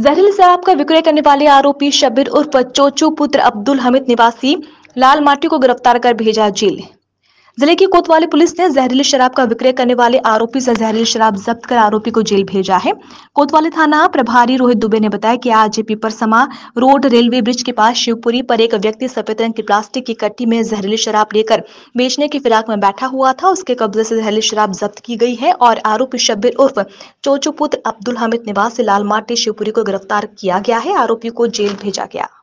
जहरील शराब का विक्रय करने वाले आरोपी शबीर उर्फ चोचू पुत्र अब्दुल हमिद निवासी लाल माटी को गिरफ्तार कर भेजा जेल जिले की कोतवाली पुलिस ने जहरीली शराब का विक्रय करने वाले आरोपी से जहरीली शराब जब्त कर आरोपी को जेल भेजा है कोतवाली थाना प्रभारी रोहित दुबे ने बताया कि आज पीपर समा रोड रेलवे ब्रिज के पास शिवपुरी पर एक व्यक्ति सफेद रंग की प्लास्टिक की कट्टी में जहरीली शराब लेकर बेचने की फिराक में बैठा हुआ था उसके कब्जे से जहरीली शराब जब्त की गई है और आरोपी शब्बीर उर्फ चोचो पुत्र अब्दुल निवास से लाल शिवपुरी को गिरफ्तार किया गया है आरोपी को जेल भेजा गया